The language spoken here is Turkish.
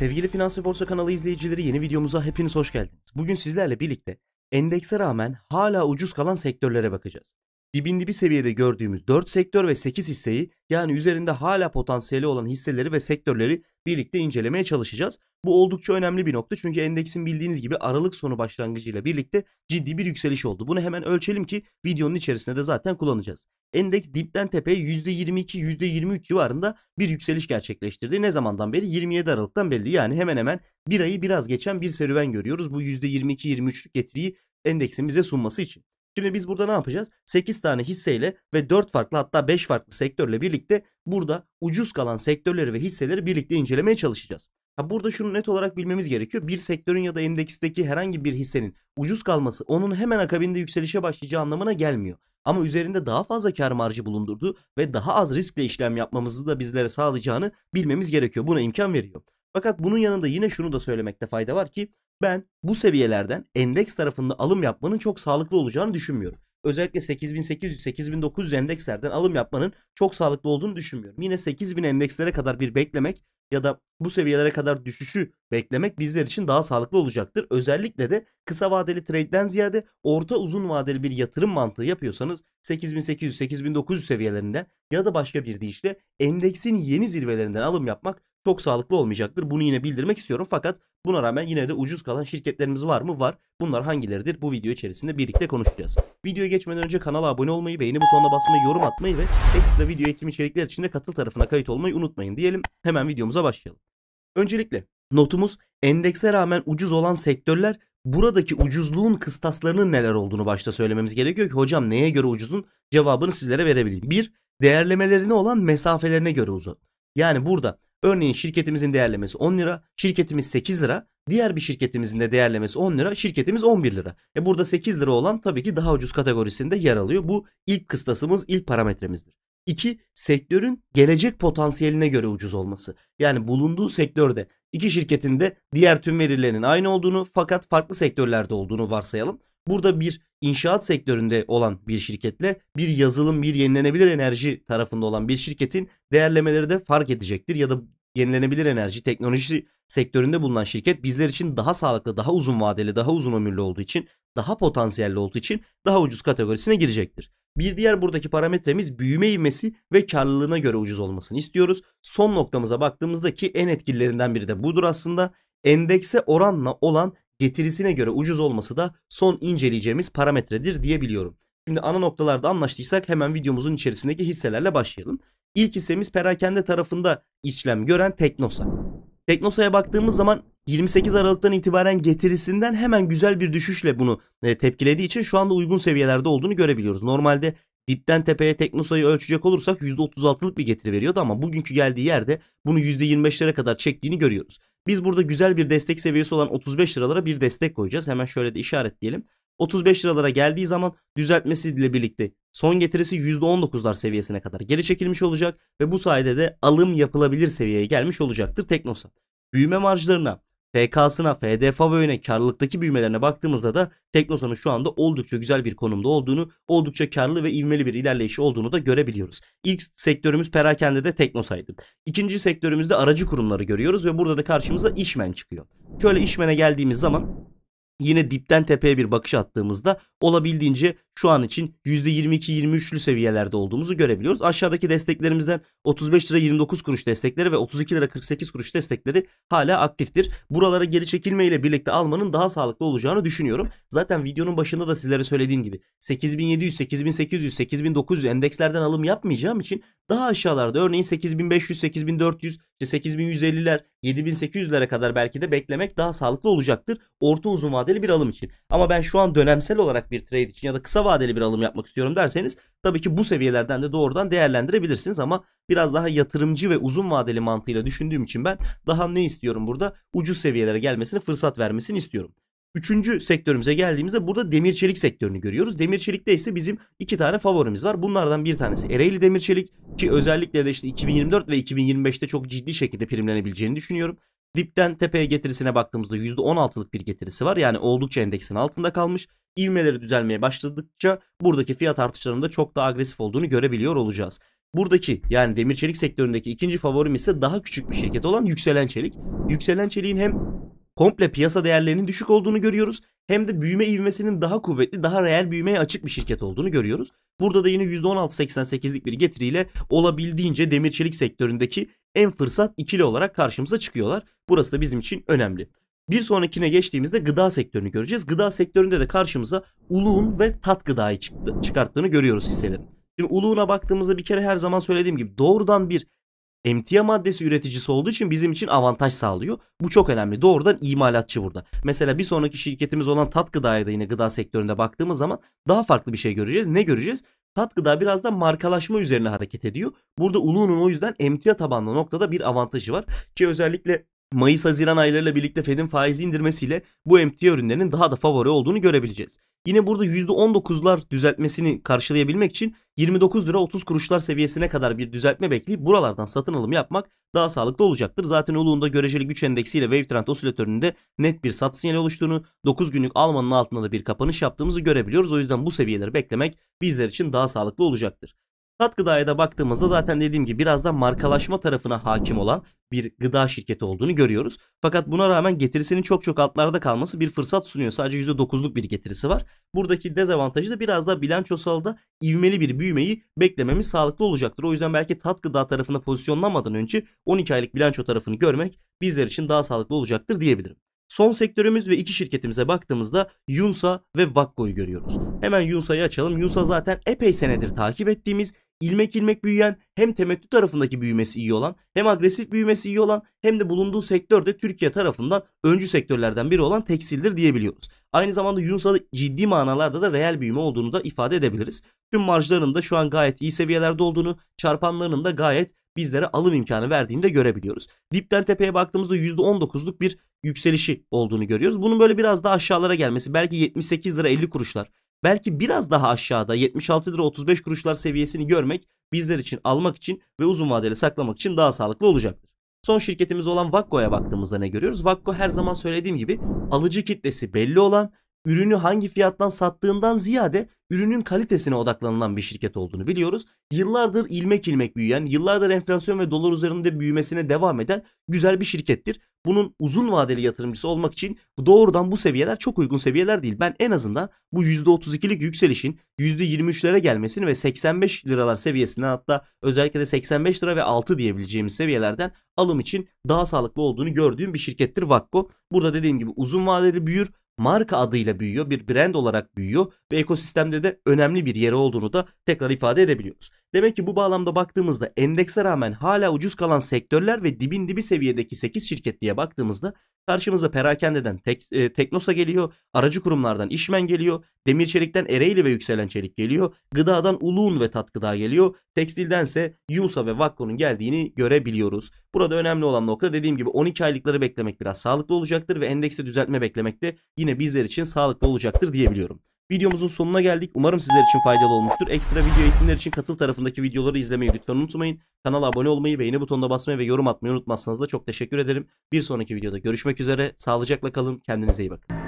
Sevgili Finans ve Borsa kanalı izleyicileri yeni videomuza hepiniz hoş geldiniz. Bugün sizlerle birlikte endekse rağmen hala ucuz kalan sektörlere bakacağız. Dibin dibi seviyede gördüğümüz 4 sektör ve 8 hisseyi yani üzerinde hala potansiyeli olan hisseleri ve sektörleri birlikte incelemeye çalışacağız. Bu oldukça önemli bir nokta çünkü endeksin bildiğiniz gibi aralık sonu başlangıcıyla birlikte ciddi bir yükseliş oldu. Bunu hemen ölçelim ki videonun içerisinde de zaten kullanacağız. Endeks dipten tepeye %22-23 civarında bir yükseliş gerçekleştirdi. Ne zamandan beri? 27 Aralık'tan belli. Yani hemen hemen bir ayı biraz geçen bir serüven görüyoruz. Bu %22-23'lük getiriyi endeksin bize sunması için. Şimdi biz burada ne yapacağız? 8 tane hisseyle ve 4 farklı hatta 5 farklı sektörle birlikte burada ucuz kalan sektörleri ve hisseleri birlikte incelemeye çalışacağız. Ha burada şunu net olarak bilmemiz gerekiyor. Bir sektörün ya da endeksteki herhangi bir hissenin ucuz kalması onun hemen akabinde yükselişe başlayacağı anlamına gelmiyor. Ama üzerinde daha fazla kar marjı bulundurduğu ve daha az riskle işlem yapmamızı da bizlere sağlayacağını bilmemiz gerekiyor. Buna imkan veriyor. Fakat bunun yanında yine şunu da söylemekte fayda var ki ben bu seviyelerden endeks tarafında alım yapmanın çok sağlıklı olacağını düşünmüyorum. Özellikle 8800-8900 endekslerden alım yapmanın çok sağlıklı olduğunu düşünmüyorum. Yine 8000 endekslere kadar bir beklemek ya da bu seviyelere kadar düşüşü beklemek bizler için daha sağlıklı olacaktır. Özellikle de kısa vadeli trade'den ziyade orta uzun vadeli bir yatırım mantığı yapıyorsanız 8800-8900 seviyelerinden ya da başka bir deyişle endeksin yeni zirvelerinden alım yapmak çok sağlıklı olmayacaktır. Bunu yine bildirmek istiyorum fakat buna rağmen yine de ucuz kalan şirketlerimiz var mı? Var. Bunlar hangileridir? Bu video içerisinde birlikte konuşacağız. Videoya geçmeden önce kanala abone olmayı, beğeni butonuna basmayı, yorum atmayı ve ekstra video eğitim içerikler için de katıl tarafına kayıt olmayı unutmayın diyelim. Hemen videomuza başlayalım. Öncelikle notumuz endekse rağmen ucuz olan sektörler buradaki ucuzluğun kıstaslarının neler olduğunu başta söylememiz gerekiyor ki hocam neye göre ucuzun cevabını sizlere verebileyim. Bir, değerlemelerine olan mesafelerine göre uzun. Yani burada Örneğin şirketimizin değerlemesi 10 lira, şirketimiz 8 lira, diğer bir şirketimizin de değerlemesi 10 lira, şirketimiz 11 lira. E burada 8 lira olan tabii ki daha ucuz kategorisinde yer alıyor. Bu ilk kıstasımız, ilk parametremizdir. 2. Sektörün gelecek potansiyeline göre ucuz olması. Yani bulunduğu sektörde iki şirketin de diğer tüm verilerinin aynı olduğunu fakat farklı sektörlerde olduğunu varsayalım. Burada bir inşaat sektöründe olan bir şirketle bir yazılım, bir yenilenebilir enerji tarafında olan bir şirketin değerlemeleri de fark edecektir ya da yenilenebilir enerji teknoloji sektöründe bulunan şirket bizler için daha sağlıklı, daha uzun vadeli, daha uzun ömürlü olduğu için, daha potansiyelli olduğu için daha ucuz kategorisine girecektir. Bir diğer buradaki parametremiz büyüme ivmesi ve karlılığına göre ucuz olmasını istiyoruz. Son noktamıza baktığımızda ki en etkilerinden biri de budur aslında. Endekse oranla olan getirisine göre ucuz olması da son inceleyeceğimiz parametredir diyebiliyorum. Şimdi ana noktalarda anlaştıysak hemen videomuzun içerisindeki hisselerle başlayalım. İlk hissemiz perakende tarafında işlem gören Teknosa. Teknosa'ya baktığımız zaman 28 Aralık'tan itibaren getirisinden hemen güzel bir düşüşle bunu e, tepkilediği için şu anda uygun seviyelerde olduğunu görebiliyoruz. Normalde dipten tepeye teknosayı ölçecek olursak %36'lık bir getiri veriyordu ama bugünkü geldiği yerde bunu %25'lere kadar çektiğini görüyoruz. Biz burada güzel bir destek seviyesi olan 35 liralara bir destek koyacağız. Hemen şöyle de işaretleyelim. 35 liralara geldiği zaman düzeltmesiyle birlikte son getirisi %19'lar seviyesine kadar geri çekilmiş olacak ve bu sayede de alım yapılabilir seviyeye gelmiş olacaktır Teknosa. Büyüme marjlarına FK'sına, FDFA ve öne karlılıktaki büyümelerine baktığımızda da Teknosa'nın şu anda oldukça güzel bir konumda olduğunu, oldukça karlı ve ivmeli bir ilerleyişi olduğunu da görebiliyoruz. İlk sektörümüz perakende de Teknosa'ydı. İkinci sektörümüzde aracı kurumları görüyoruz ve burada da karşımıza işmen çıkıyor. Şöyle işmene geldiğimiz zaman yine dipten tepeye bir bakış attığımızda olabildiğince şu an için %22-23'lü seviyelerde olduğumuzu görebiliyoruz. Aşağıdaki desteklerimizden 35 lira 29 kuruş destekleri ve 32 lira 48 kuruş destekleri hala aktiftir. Buralara geri çekilme ile birlikte almanın daha sağlıklı olacağını düşünüyorum. Zaten videonun başında da sizlere söylediğim gibi 8700, 8800, 8900 endekslerden alım yapmayacağım için daha aşağılarda örneğin 8500, 8400, 8150'ler, 7800'lere kadar belki de beklemek daha sağlıklı olacaktır. Orta uzun vadeli bir alım için. Ama ben şu an dönemsel olarak bir trade için ya da kısa vadeli bir alım yapmak istiyorum derseniz Tabii ki bu seviyelerden de doğrudan değerlendirebilirsiniz ama biraz daha yatırımcı ve uzun vadeli mantığıyla düşündüğüm için ben daha ne istiyorum burada? Ucuz seviyelere gelmesini fırsat vermesini istiyorum. Üçüncü sektörümüze geldiğimizde burada demir çelik sektörünü görüyoruz. Demir çelikte ise bizim iki tane favorimiz var. Bunlardan bir tanesi Ereğli Demir Çelik ki özellikle de işte 2024 ve 2025'te çok ciddi şekilde primlenebileceğini düşünüyorum. Dipten tepeye getirisine baktığımızda %16'lık bir getirisi var. Yani oldukça endeksin altında kalmış ivmeleri düzelmeye başladıkça buradaki fiyat artışlarında çok daha agresif olduğunu görebiliyor olacağız. Buradaki yani demir çelik sektöründeki ikinci favorim ise daha küçük bir şirket olan Yükselen Çelik. Yükselen Çelik'in hem komple piyasa değerlerinin düşük olduğunu görüyoruz hem de büyüme ivmesinin daha kuvvetli, daha reel büyümeye açık bir şirket olduğunu görüyoruz. Burada da yine %16.88'lik bir getiriyle olabildiğince demir çelik sektöründeki en fırsat ikili olarak karşımıza çıkıyorlar. Burası da bizim için önemli. Bir sonrakine geçtiğimizde gıda sektörünü göreceğiz. Gıda sektöründe de karşımıza Uluğun ve Tat Gıda'yı çıkarttığını görüyoruz hisselerin. Şimdi Uluğun'a baktığımızda bir kere her zaman söylediğim gibi doğrudan bir emtia maddesi üreticisi olduğu için bizim için avantaj sağlıyor. Bu çok önemli. Doğrudan imalatçı burada. Mesela bir sonraki şirketimiz olan Tat Gıda'ya da yine gıda sektöründe baktığımız zaman daha farklı bir şey göreceğiz. Ne göreceğiz? Tat gıda biraz da markalaşma üzerine hareket ediyor. Burada Ulu'nun o yüzden emtia tabanlı noktada bir avantajı var. Ki özellikle Mayıs-Haziran aylarıyla birlikte Fed'in faizi indirmesiyle bu emtia ürünlerinin daha da favori olduğunu görebileceğiz. Yine burada %19'lar düzeltmesini karşılayabilmek için 29 lira 30 kuruşlar seviyesine kadar bir düzeltme bekleyip buralardan satın alım yapmak daha sağlıklı olacaktır. Zaten Uluğunda göreceli güç endeksi ile Wave osilatöründe net bir satış sinyali oluştuğunu 9 günlük almanın altında da bir kapanış yaptığımızı görebiliyoruz. O yüzden bu seviyeleri beklemek bizler için daha sağlıklı olacaktır. Tat gıdaya da baktığımızda zaten dediğim gibi birazdan markalaşma tarafına hakim olan bir gıda şirketi olduğunu görüyoruz. Fakat buna rağmen getirisinin çok çok altlarda kalması bir fırsat sunuyor. Sadece %9'luk bir getirisi var. Buradaki dezavantajı da biraz daha bilançosal da ivmeli bir büyümeyi beklememiz sağlıklı olacaktır. O yüzden belki tat gıda tarafında pozisyonlanmadan önce 12 aylık bilanço tarafını görmek bizler için daha sağlıklı olacaktır diyebilirim. Son sektörümüz ve iki şirketimize baktığımızda Yunsa ve Vakko'yu görüyoruz. Hemen Yunsa'yı açalım. Yunsa zaten epey senedir takip ettiğimiz ilmek ilmek büyüyen hem temettü tarafındaki büyümesi iyi olan hem agresif büyümesi iyi olan hem de bulunduğu sektörde Türkiye tarafından öncü sektörlerden biri olan tekstildir diyebiliyoruz. Aynı zamanda Yunsa'da ciddi manalarda da reel büyüme olduğunu da ifade edebiliriz. Tüm marjlarının da şu an gayet iyi seviyelerde olduğunu, çarpanlarının da gayet bizlere alım imkanı verdiğini de görebiliyoruz. Dipten tepeye baktığımızda %19'luk bir yükselişi olduğunu görüyoruz. Bunun böyle biraz daha aşağılara gelmesi belki 78 lira 50 kuruşlar belki biraz daha aşağıda 76 lira 35 kuruşlar seviyesini görmek bizler için almak için ve uzun vadeli saklamak için daha sağlıklı olacaktır. Son şirketimiz olan Vakko'ya baktığımızda ne görüyoruz? Vakko her zaman söylediğim gibi alıcı kitlesi belli olan ürünü hangi fiyattan sattığından ziyade ürünün kalitesine odaklanılan bir şirket olduğunu biliyoruz. Yıllardır ilmek ilmek büyüyen, yıllardır enflasyon ve dolar üzerinde büyümesine devam eden güzel bir şirkettir. Bunun uzun vadeli yatırımcısı olmak için doğrudan bu seviyeler çok uygun seviyeler değil. Ben en azından bu %32'lik yükselişin %23'lere gelmesini ve 85 liralar seviyesinden hatta özellikle de 85 lira ve 6 diyebileceğimiz seviyelerden alım için daha sağlıklı olduğunu gördüğüm bir şirkettir Vakko. Burada dediğim gibi uzun vadeli büyür marka adıyla büyüyor, bir brand olarak büyüyor ve ekosistemde de önemli bir yeri olduğunu da tekrar ifade edebiliyoruz. Demek ki bu bağlamda baktığımızda endekse rağmen hala ucuz kalan sektörler ve dibin dibi seviyedeki 8 şirket diye baktığımızda karşımıza perakendeden tek, e, Teknosa geliyor, aracı kurumlardan İşmen geliyor, demir çelikten Ereğli ve Yükselen Çelik geliyor, gıdadan Uluğun ve Tatgıda geliyor, tekstildense Yusa ve Vakko'nun geldiğini görebiliyoruz. Burada önemli olan nokta dediğim gibi 12 aylıkları beklemek biraz sağlıklı olacaktır ve endekste düzeltme beklemek de yine bizler için sağlıklı olacaktır diyebiliyorum. Videomuzun sonuna geldik. Umarım sizler için faydalı olmuştur. Ekstra video eğitimler için katıl tarafındaki videoları izlemeyi lütfen unutmayın. Kanala abone olmayı, beğeni butonuna basmayı ve yorum atmayı unutmazsanız da çok teşekkür ederim. Bir sonraki videoda görüşmek üzere. Sağlıcakla kalın. Kendinize iyi bakın.